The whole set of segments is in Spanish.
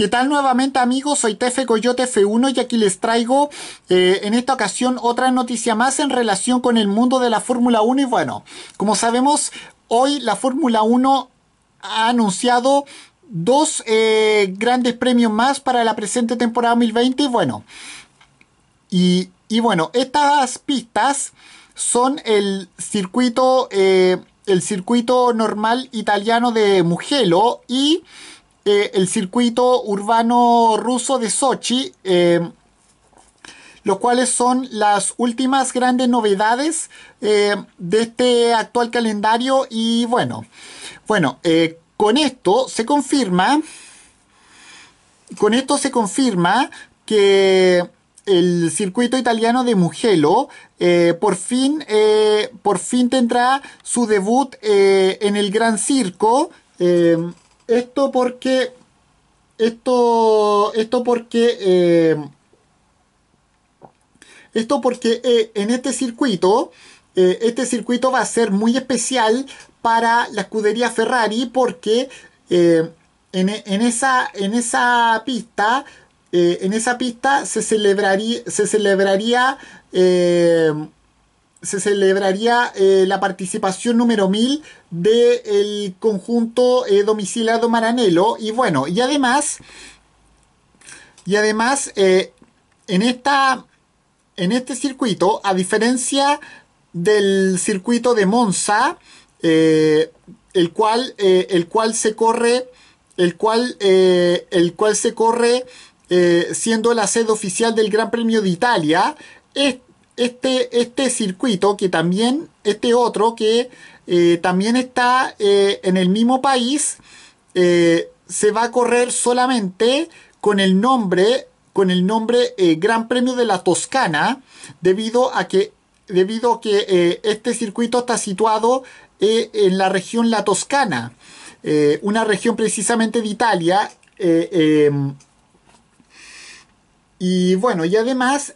¿Qué tal nuevamente amigos? Soy Tefe Coyote F1 y aquí les traigo eh, en esta ocasión otra noticia más en relación con el mundo de la Fórmula 1 y bueno, como sabemos, hoy la Fórmula 1 ha anunciado dos eh, grandes premios más para la presente temporada 2020 y bueno, y, bueno, estas pistas son el circuito, eh, el circuito normal italiano de Mugello y eh, el circuito urbano ruso de Sochi, eh, los cuales son las últimas grandes novedades eh, de este actual calendario. Y bueno, bueno, con esto se confirma, con esto se confirma que el circuito italiano de Mugello por, fin, por fin tendrá su debut en el Gran Circo esto porque. Esto. Esto porque. Eh, esto porque eh, en este circuito. Eh, este circuito va a ser muy especial para la escudería Ferrari. Porque. Eh, en, en, esa, en esa pista. Eh, en esa pista se celebraría. Se celebraría se celebraría eh, la participación número 1000 del conjunto eh, domiciliado Maranelo. Y bueno, y además, y además eh, en, esta, en este circuito, a diferencia del circuito de Monza, el, cual, el cual se corre, el cual, el cual se corre siendo la sede oficial del Gran Premio de Italia, este, este circuito que también, este otro que eh, también está eh, en el mismo país, eh, se va a correr solamente con el nombre, con el nombre Gran Premio de la Toscana, debido a que, debido a que este circuito está situado en la región La Toscana, una región precisamente de Italia. Em, y bueno, y además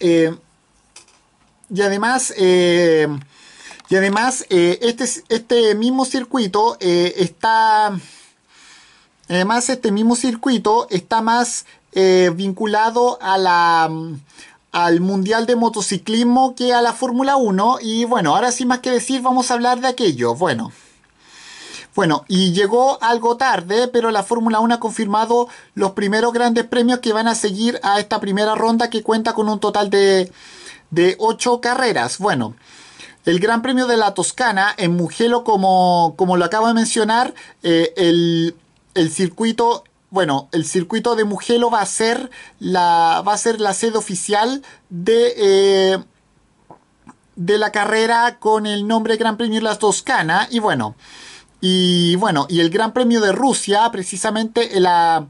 y además, eh, y además eh, este, este mismo circuito eh, está... Además, este mismo circuito está más vinculado a la, al Mundial de Motociclismo que a la Fórmula 1. Y bueno, ahora sin más que decir, vamos a hablar de aquello. Bueno. Bueno, y llegó algo tarde, pero la Fórmula 1 ha confirmado los primeros grandes premios que van a seguir a esta primera ronda que cuenta con un total de de ocho carreras. Bueno, el Gran Premio de la Toscana en Mugello, como, como lo acabo de mencionar, eh, el, el circuito bueno, el circuito de Mugello va a ser la, va a ser la sede oficial de, eh, de la carrera con el nombre Gran Premio de la Toscana. Y bueno, y bueno, y el Gran Premio de Rusia, precisamente la,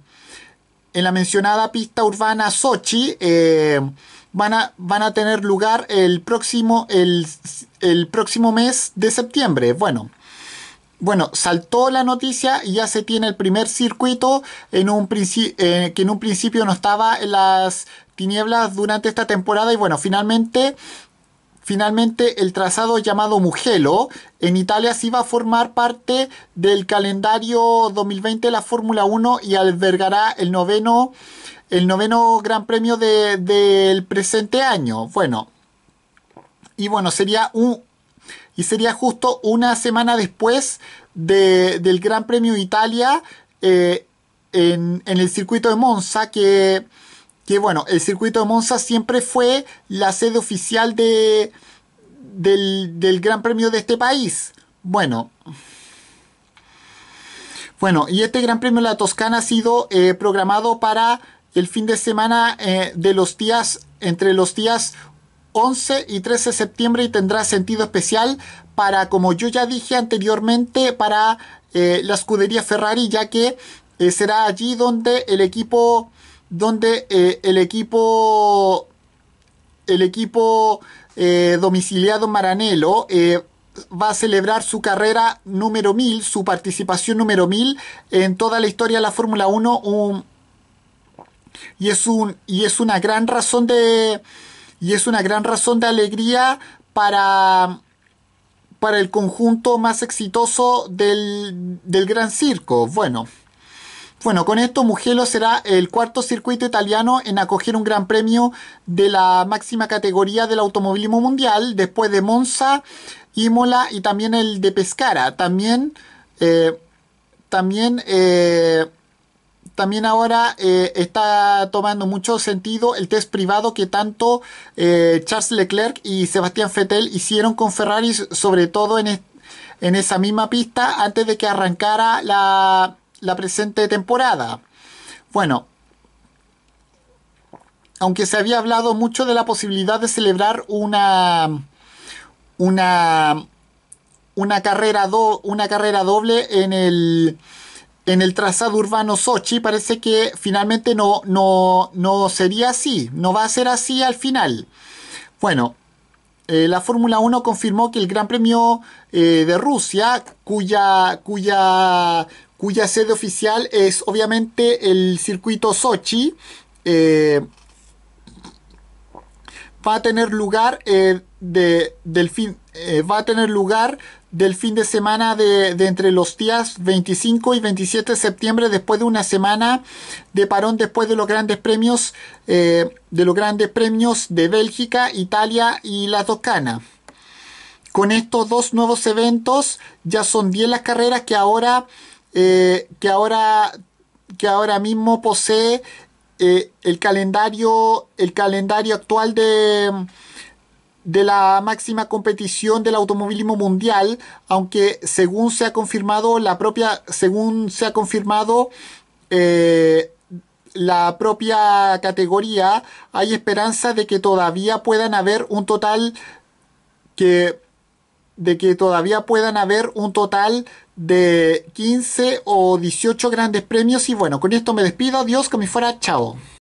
en la mencionada pista urbana Sochi eh, van, a, van, a, tener lugar el próximo, el, próximo mes de septiembre. Bueno, bueno, saltó la noticia y ya se tiene el primer circuito en un eh, que en un principio no estaba en las tinieblas durante esta temporada y bueno, finalmente Finalmente, el trazado llamado Mugello en Italia sí va a formar parte del calendario 2020 de la Fórmula 1 y albergará el noveno, el noveno Gran Premio del presente año. Bueno, y bueno, sería un, y sería justo una semana después del Gran Premio Italia eh, en, en, el circuito de Monza, que, que bueno, el circuito de Monza siempre fue la sede oficial de, del, Gran Premio de este país. Bueno, bueno, y este Gran Premio de la Toscana ha sido eh, programado para el fin de semana eh, de los días, entre los días 11 y 13 de septiembre y tendrá sentido especial para, como yo ya dije anteriormente, para eh, la escudería Ferrari, ya que será allí donde el equipo donde eh, el equipo, el equipo eh, domiciliado Maranelo eh, va a celebrar su carrera número 1000, su participación número 1000 en toda la historia de la Fórmula 1. y, es y es una gran razón de... Y es una gran razón de alegría para, para el conjunto más exitoso del, del Gran Circo. Bueno. Bueno, con esto Mugello será el cuarto circuito italiano en acoger un gran premio de la máxima categoría del automovilismo mundial, después de Monza, Imola y también el de Pescara. También, eh, también, eh, también ahora eh, está tomando mucho sentido el test privado que tanto Charles Leclerc y Sebastián Fettel hicieron con Ferrari, sobre todo en esa misma pista, antes de que arrancara la la presente temporada. Bueno, aunque se había hablado mucho de la posibilidad de celebrar una una una carrera, do, una carrera doble en el en el trazado urbano Sochi parece que finalmente no, no, no sería así, no va a ser así al final. Bueno, eh, la Fórmula 1 confirmó que el Gran Premio eh, de Rusia, cuya, cuya, cuya sede oficial es obviamente el circuito Sochi, eh, va a tener lugar de, del fin, va a tener lugar del fin de semana de, entre los días 25 y 27 de septiembre, después de una semana de parón después de los grandes premios, eh, de los grandes premios de Bélgica, Italia y la Toscana. Con estos dos nuevos eventos, ya son 10 las carreras que ahora, eh, que ahora, que ahora mismo posee eh, el calendario, el calendario actual de de la máxima competición del automovilismo mundial, aunque según se ha confirmado la propia, según se ha confirmado eh, la propia categoría, hay esperanza de que todavía puedan haber un total que de que todavía puedan haber un total de 15 o 18 grandes premios y bueno, con esto me despido, adiós, que me fuera, chao.